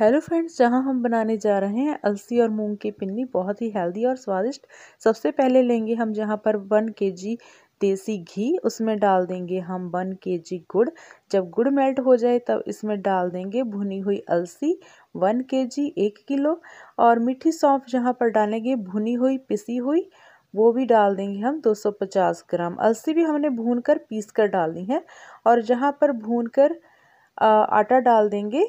hello friends जहां हम बनाने जा रहे हैं अलसी और मूंग की पिन्नी बहुत ही हेल्दी और स्वादिष्ट सबसे पहले लेंगे हम जहां पर वन के जी देसी घी उसमें डाल देंगे हम वन के जी गुड़ जब गुड़ मेल्ट हो जाए तब इसमें डाल देंगे भुनी हुई अलसी वन के जी एक किलो और मीठी सौंफ जहाँ पर डालेंगे भुनी हुई पिसी हुई वो भी डाल देंगे हम 250 ग्राम अलसी भी हमने भून कर पीस कर डालनी है और जहाँ पर भून कर आटा डाल देंगे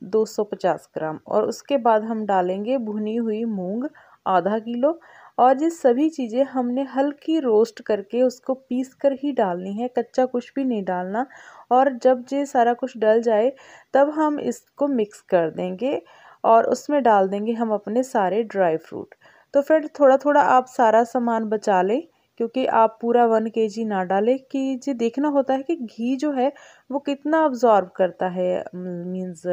250 ग्राम और उसके बाद हम डालेंगे भुनी हुई मूंग आधा किलो और ये सभी चीज़ें हमने हल्की रोस्ट करके उसको पीस कर ही डालनी है कच्चा कुछ भी नहीं डालना और जब ये सारा कुछ डल जाए तब हम इसको मिक्स कर देंगे और उसमें डाल देंगे हम अपने सारे ड्राई फ्रूट तो फिर थोड़ा थोड़ा आप सारा सामान बचा लें क्योंकि आप पूरा वन के जी ना डालें कि ये देखना होता है कि घी जो है वो कितना अब्ज़ॉर्ब करता है मीन्स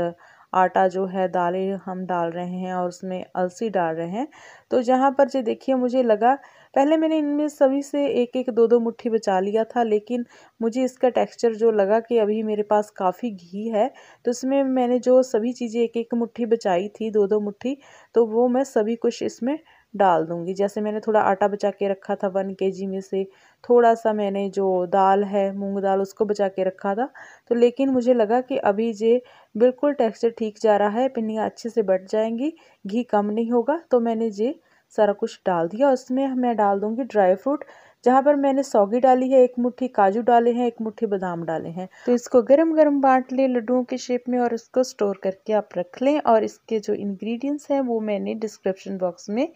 आटा जो है दालें हम डाल रहे हैं और उसमें अलसी डाल रहे हैं तो जहाँ पर जो देखिए मुझे लगा पहले मैंने इनमें सभी से एक एक दो दो मुट्ठी बचा लिया था लेकिन मुझे इसका टेक्सचर जो लगा कि अभी मेरे पास काफ़ी घी है तो इसमें मैंने जो सभी चीज़ें एक एक मुट्ठी बचाई थी दो दो मुट्ठी तो वो मैं सभी कुछ इसमें डाल दूँगी जैसे मैंने थोड़ा आटा बचा के रखा था वन के में से थोड़ा सा मैंने जो दाल है मूंग दाल उसको बचा के रखा था तो लेकिन मुझे लगा कि अभी ये बिल्कुल टेक्सचर ठीक जा रहा है पिन्नियाँ अच्छे से बट जाएंगी घी कम नहीं होगा तो मैंने ये सारा कुछ डाल दिया उसमें मैं डाल दूँगी ड्राई फ्रूट जहाँ पर मैंने सौगी डाली है एक मुट्ठी काजू डाले हैं एक मुट्ठी बादाम डाले हैं तो इसको गरम गरम बांट लें लड्डुओं के शेप में और इसको स्टोर करके आप रख लें और इसके जो इन्ग्रीडियंट्स हैं वो मैंने डिस्क्रिप्शन बॉक्स में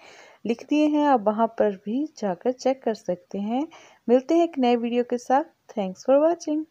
लिख दिए हैं आप वहाँ पर भी जाकर चेक कर सकते हैं मिलते हैं एक नए वीडियो के साथ थैंक्स फॉर वॉचिंग